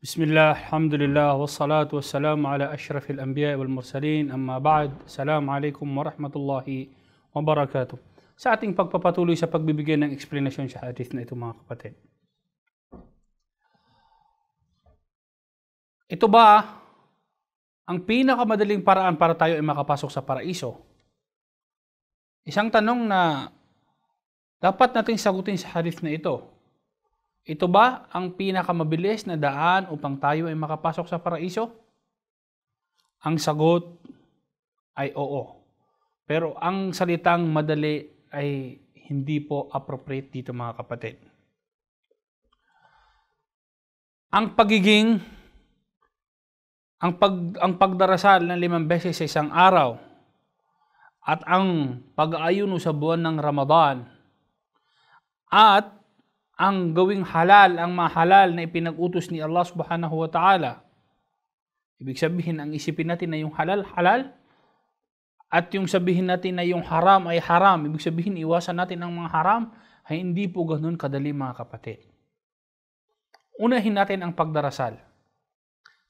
Bismillah, elhamdülillah ve salatu ve selamu ala eşrefil enbiya vel mursalin. Amma ba'd, selamu aleykum ve rahmetullahi wa barakatuh. Sa ating pagpapatuloy sa pagbibigay ng explanation sa hadith na ito mga kapatid. Ito ba ang pinakamadaling paraan para tayo ay makapasok sa paraiso? Isang tanong na dapat nating sagutin sa hadith na ito ito ba ang pinakamabilis na daan upang tayo ay makapasok sa paraiso? Ang sagot ay oo. Pero ang salitang madali ay hindi po appropriate dito mga kapatid. Ang pagiging ang pag ang pagdarasal ng limang beses sa isang araw at ang pag aayuno sa buwan ng Ramadan at ang gawing halal, ang mahalal na ipinag-utos ni Allah subhanahu wa ta'ala. Ibig sabihin, ang isipin natin na yung halal, halal. At yung sabihin natin na yung haram ay haram. Ibig sabihin, iwasan natin ang mga haram. Ay hindi po ganun kadali mga kapatid. Unahin natin ang pagdarasal.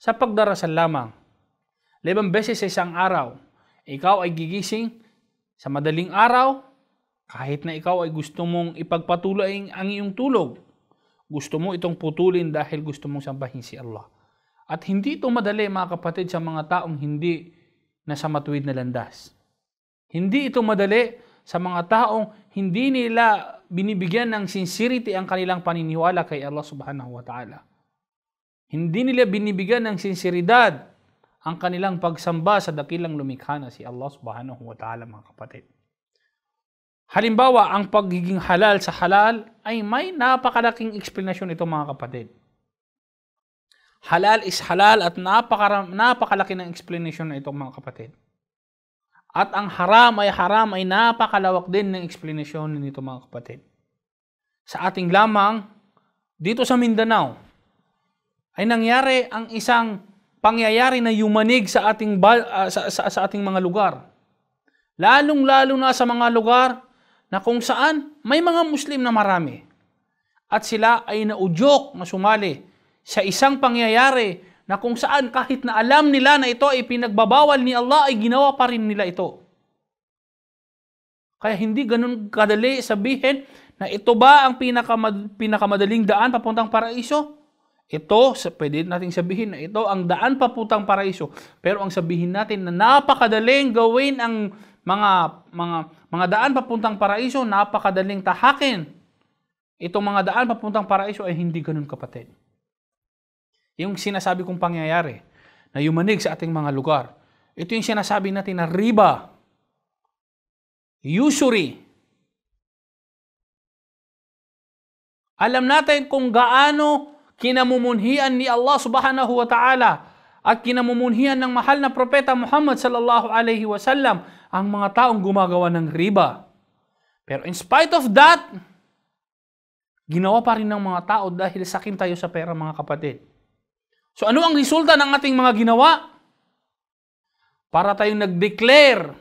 Sa pagdarasal lamang, limang beses sa isang araw, ikaw ay gigising sa madaling araw kahit na ikaw ay gusto mong ipagpatuloy ang iyong tulog, gusto mo itong putulin dahil gusto mong sambahin si Allah. At hindi ito madali mga kapatid sa mga taong hindi nasa matuwid na landas. Hindi ito madali sa mga taong hindi nila binibigyan ng sincerity ang kanilang paniniwala kay Allah subhanahu wa ta'ala. Hindi nila binibigyan ng sinseridad ang kanilang pagsamba sa dakilang lumikha na si Allah subhanahu wa ta'ala mga kapatid. Halimbawa, ang pagiging halal sa halal ay may napakalaking explanation ito mga kapatid. Halal is halal at napakara- napakalaki ng explanation na ito mga kapatid. At ang haram ay haram ay napakalawak din ng explanation nito mga kapatid. Sa ating lamang, dito sa Mindanao, ay nangyari ang isang pangyayari na yumanig sa ating, uh, sa, sa, sa ating mga lugar. Lalong-lalo na sa mga lugar na kung saan may mga Muslim na marami at sila ay naudyok na sumali sa isang pangyayari na kung saan kahit na alam nila na ito ay pinagbabawal ni Allah ay ginawa pa rin nila ito. Kaya hindi ganun kadali sabihin na ito ba ang pinakamad, pinakamadaling daan papuntang paraiso? Ito, pwede nating sabihin na ito ang daan papuntang paraiso. Pero ang sabihin natin na napakadaling gawin ang mga mga mga daan papuntang paraiso napakadaling tahakin. Itong mga daan papuntang paraiso ay hindi ganoon kapatid. Yung sinasabi kong pangyayari na yumanig sa ating mga lugar. Ito yung sinasabi natin na riba, usury. Alam natin kung gaano kinamumunhian ni Allah subhanahu wa ta'ala at kinamumunhian ng mahal na propeta Muhammad sallallahu alaihi wasallam ang mga taong gumagawa ng riba. Pero in spite of that, ginawa pa rin ng mga tao dahil sakim tayo sa pera mga kapatid. So ano ang resulta ng ating mga ginawa? Para tayong nag-declare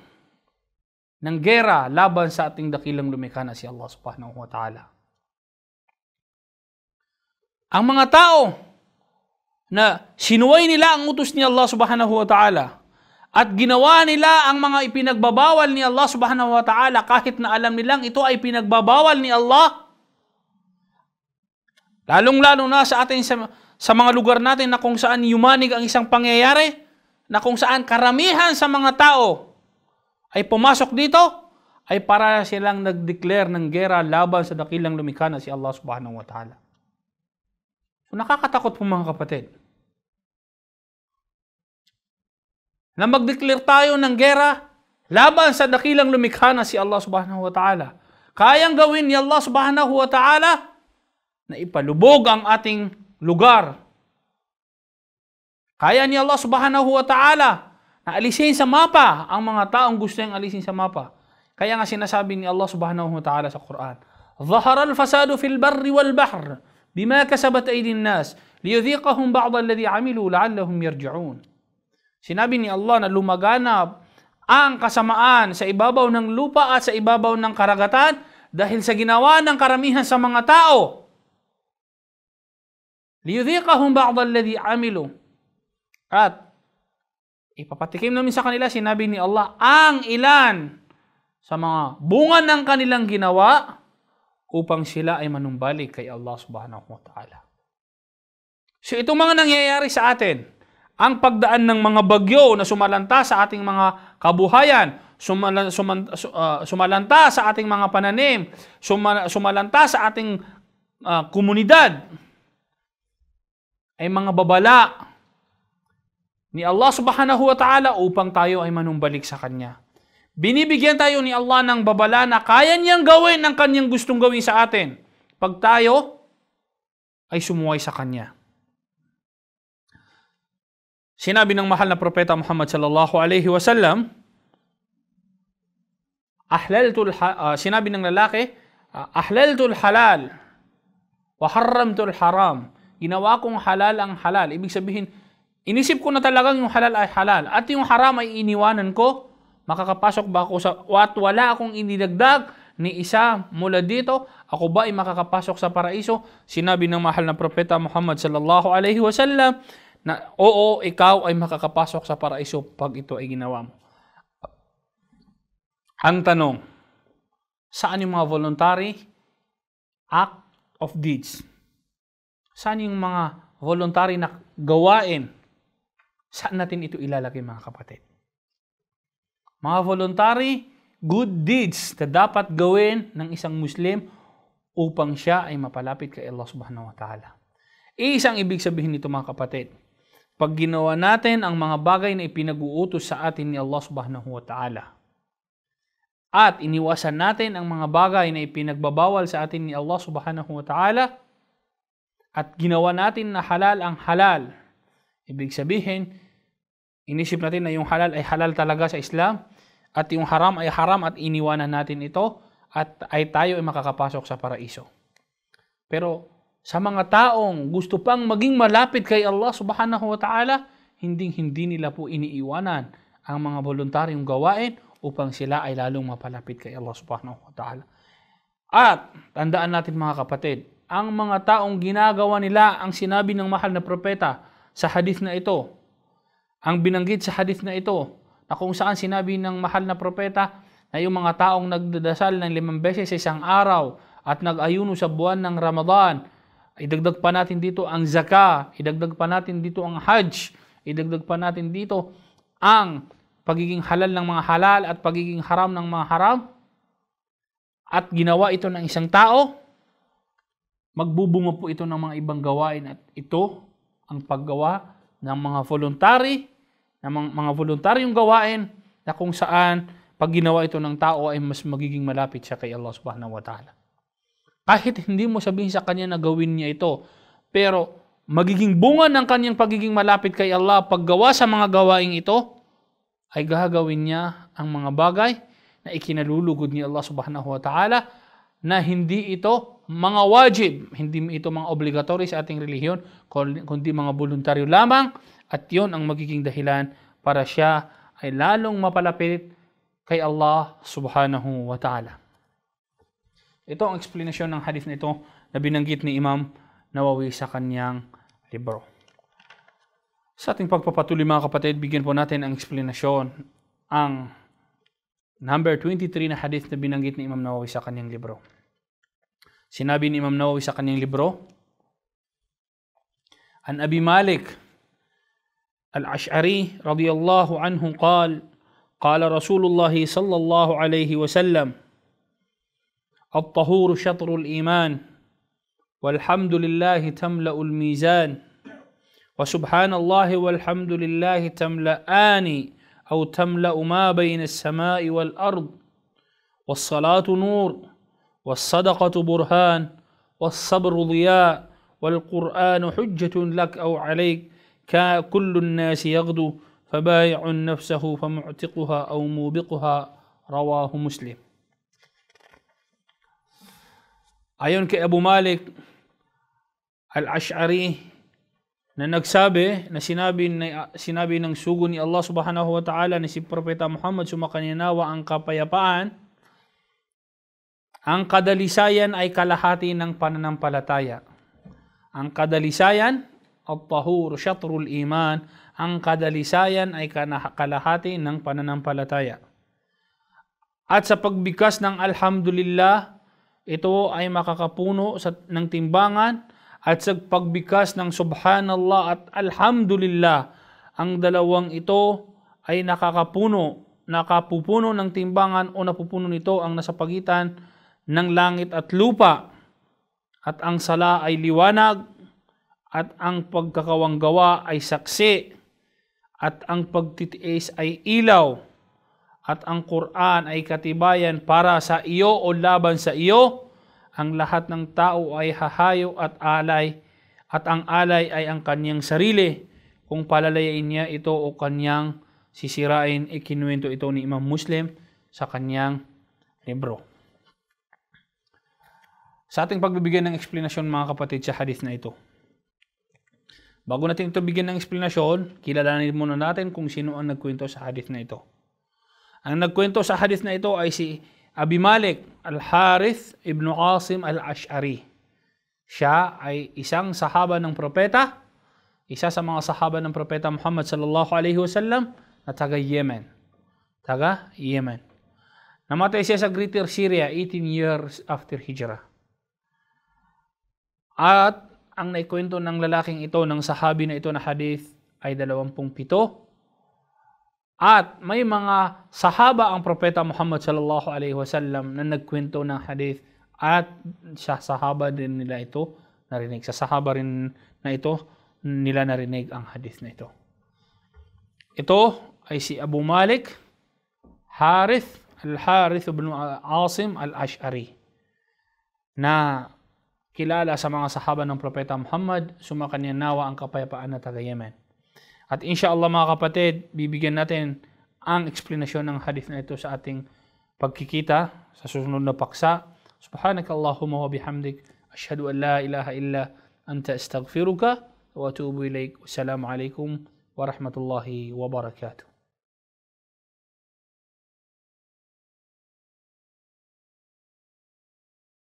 ng gera laban sa ating dakilang lumikha na si Allah subhanahu wa ta'ala. Ang mga tao na sinuway nila ang utos ni Allah subhanahu wa ta'ala, at ginawa nila ang mga ipinagbabawal ni Allah subhanahu wa ta'ala kahit na alam nilang ito ay pinagbabawal ni Allah. Lalong-lalo na sa atin sa, sa mga lugar natin na kung saan yumanig ang isang pangyayari, na kung saan karamihan sa mga tao ay pumasok dito, ay para silang nag-declare ng gera laban sa dakilang lumikha na si Allah subhanahu wa ta'ala. So nakakatakot po mga kapatid. na mag-declare tayo ng gera laban sa dakilang lumikha na si Allah subhanahu wa ta'ala. Kayang gawin ni Allah subhanahu wa ta'ala na ipalubog ang ating lugar. Kaya ni Allah subhanahu wa ta'ala na alisin sa mapa ang mga taong gusto niyang alisin sa mapa. Kaya nga sinasabi ni Allah subhanahu wa ta'ala sa Quran, ظهر الفساد في البر والبحر بما كسبت أيدي الناس ليذيقهم بعض الذي عملوا لعلهم يرجعون Sinabi ni Allah na lumaganap ang kasamaan sa ibabaw ng lupa at sa ibabaw ng karagatan dahil sa ginawa ng karamihan sa mga tao. Liyudhiqahum ba'da alladhi amilu. At ipapatikim namin sa kanila, sinabi ni Allah, ang ilan sa mga bunga ng kanilang ginawa upang sila ay manumbalik kay Allah subhanahu wa ta'ala. So itong mga nangyayari sa atin, ang pagdaan ng mga bagyo na sumalanta sa ating mga kabuhayan, sumal, sumal, uh, ah, sumalanta sa ating mga pananim, sumal, sumalanta sa ating uh, komunidad, ay mga babala ni Allah subhanahu wa ta'ala upang tayo ay manumbalik sa Kanya. Binibigyan tayo ni Allah ng babala na kaya niyang gawin ang kanyang gustong gawin sa atin pag tayo ay sumuway sa Kanya. Sinabi ng mahal na propeta Muhammad sallallahu alaihi wasallam, ahlaltul uh, ah, sinabi ng lalaki, uh, ah, ahlaltul halal wa harramtul haram. Ginawa kong halal ang halal. Ibig sabihin, inisip ko na talagang yung halal ay halal at yung haram ay iniwanan ko. Makakapasok ba ako sa at wala akong inidagdag ni isa mula dito? Ako ba ay makakapasok sa paraiso? Sinabi ng mahal na propeta Muhammad sallallahu alaihi wasallam, na oo, ikaw ay makakapasok sa paraiso pag ito ay ginawa mo. Ang tanong, saan yung mga voluntary act of deeds? Saan yung mga voluntary na gawain? Saan natin ito ilalagay mga kapatid? Mga voluntary good deeds na dapat gawin ng isang Muslim upang siya ay mapalapit kay Allah subhanahu wa ta'ala. Iisang ibig sabihin nito mga kapatid, pag ginawa natin ang mga bagay na ipinag-uutos sa atin ni Allah subhanahu wa ta'ala. At iniwasan natin ang mga bagay na ipinagbabawal sa atin ni Allah subhanahu wa ta'ala at ginawa natin na halal ang halal. Ibig sabihin, inisip natin na yung halal ay halal talaga sa Islam at yung haram ay haram at iniwanan natin ito at ay tayo ay makakapasok sa paraiso. Pero sa mga taong gusto pang maging malapit kay Allah subhanahu wa ta'ala, hindi hindi nila po iniiwanan ang mga voluntaryong gawain upang sila ay lalong mapalapit kay Allah subhanahu wa ta'ala. At tandaan natin mga kapatid, ang mga taong ginagawa nila ang sinabi ng mahal na propeta sa hadith na ito, ang binanggit sa hadith na ito, na kung saan sinabi ng mahal na propeta na yung mga taong nagdadasal ng limang beses sa isang araw at nag-ayuno sa buwan ng Ramadan Idagdag pa natin dito ang zaka, idagdag pa natin dito ang hajj, idagdag pa natin dito ang pagiging halal ng mga halal at pagiging haram ng mga haram at ginawa ito ng isang tao, magbubunga po ito ng mga ibang gawain at ito ang paggawa ng mga voluntary, ng mga, mga voluntaryong gawain na kung saan pag ginawa ito ng tao ay mas magiging malapit siya kay Allah subhanahu wa ta'ala. Kahit hindi mo sabihin sa kanya na gawin niya ito. Pero magiging bunga ng kanyang pagiging malapit kay Allah paggawa sa mga gawaing ito ay gagawin niya ang mga bagay na ikinalulugod ni Allah subhanahu wa ta'ala na hindi ito mga wajib, hindi ito mga obligatory sa ating relihiyon, kundi mga voluntaryo lamang at yon ang magiging dahilan para siya ay lalong mapalapit kay Allah subhanahu wa ta'ala. Ito ang explanation ng hadith na ito na binanggit ni Imam Nawawi sa kanyang libro. Sa ating pagpapatuloy mga kapatid, bigyan po natin ang explanation ang number 23 na hadith na binanggit ni Imam Nawawi sa kanyang libro. Sinabi ni Imam Nawawi sa kanyang libro, An Abi Malik Al-Ash'ari radiyallahu anhu qal, qala Rasulullah sallallahu alayhi wa sallam, الطهور شطر الايمان والحمد لله تملا الميزان وسبحان الله والحمد لله تملأان أو تملأ ما بين السماء والأرض والصلاة نور والصدقة برهان والصبر ضياء والقرآن حجة لك أو عليك كل الناس يغدو فبايع نفسه فمعتقها أو موبقها رواه مسلم Ayon kay Abu Malik Al-Ash'ari na nagsabi na sinabi na sinabi ng sugo ni Allah Subhanahu wa Ta'ala ni si Propeta Muhammad sumakaninawa ang kapayapaan ang kadalisayan ay kalahati ng pananampalataya. Ang kadalisayan at-tahur syatrul iman. Ang kadalisayan ay kalahati ng pananampalataya. At sa pagbigkas ng alhamdulillah, ito ay makakapuno sa, ng timbangan at sa pagbikas ng subhanallah at alhamdulillah. Ang dalawang ito ay nakakapuno, nakapupuno ng timbangan o napupuno nito ang nasa pagitan ng langit at lupa. At ang sala ay liwanag at ang pagkakawanggawa ay saksi at ang pagtitiis ay ilaw at ang Quran ay katibayan para sa iyo o laban sa iyo, ang lahat ng tao ay hahayo at alay, at ang alay ay ang kanyang sarili, kung palalayain niya ito o kanyang sisirain, ikinuwento ito ni Imam Muslim sa kanyang libro. Sa ating pagbibigay ng eksplanasyon mga kapatid sa hadith na ito, bago natin ito bigyan ng eksplanasyon, kilalanin muna natin kung sino ang nagkwento sa hadith na ito. Ang nagkwento sa hadith na ito ay si Abimalek al-Harith ibn Asim al-Ash'ari. Siya ay isang sahaba ng propeta, isa sa mga sahaba ng propeta Muhammad sallallahu alaihi wasallam na taga Yemen. Taga Yemen. Namatay siya sa Greater Syria 18 years after Hijra. At ang naikwento ng lalaking ito, ng sahabi na ito na hadith ay 27 at may mga sahaba ang propeta Muhammad sallallahu alaihi wasallam na nagkwento ng hadith at sa sahaba din nila ito narinig. Sa sahaba rin na ito nila narinig ang hadith na ito. Ito ay si Abu Malik Harith al-Harith ibn Asim al-Ash'ari na kilala sa mga sahaba ng propeta Muhammad, sumakanya nawa ang kapayapaan na taga Yemen. At inshallah mga kapatid, bibigyan natin ang eksplanasyon ng hadith na ito sa ating pagkikita sa susunod na paksa. Subhanaka Allahumma wa bihamdik. Ashhadu an la ilaha illa anta astaghfiruka wa atubu ilaik. Assalamu alaikum wa rahmatullahi wa barakatuh.